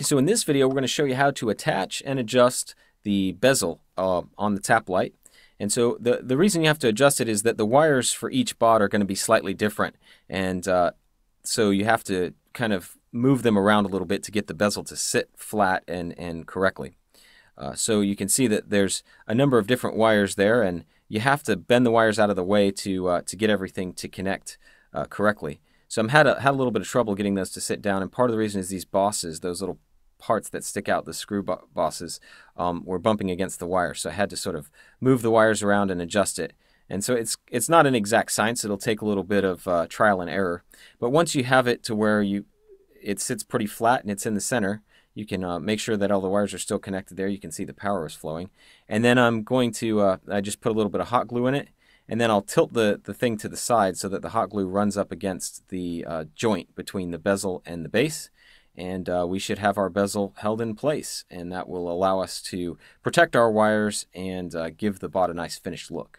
So in this video, we're going to show you how to attach and adjust the bezel uh, on the tap light. And so the, the reason you have to adjust it is that the wires for each bot are going to be slightly different. And uh, so you have to kind of move them around a little bit to get the bezel to sit flat and, and correctly. Uh, so you can see that there's a number of different wires there and you have to bend the wires out of the way to, uh, to get everything to connect uh, correctly. So I'm had a, had a little bit of trouble getting those to sit down, and part of the reason is these bosses, those little parts that stick out, the screw bo bosses, um, were bumping against the wire. So I had to sort of move the wires around and adjust it. And so it's it's not an exact science. It'll take a little bit of uh, trial and error. But once you have it to where you it sits pretty flat and it's in the center, you can uh, make sure that all the wires are still connected there. You can see the power is flowing. And then I'm going to uh, I just put a little bit of hot glue in it and then I'll tilt the, the thing to the side so that the hot glue runs up against the uh, joint between the bezel and the base. And uh, we should have our bezel held in place, and that will allow us to protect our wires and uh, give the bot a nice finished look.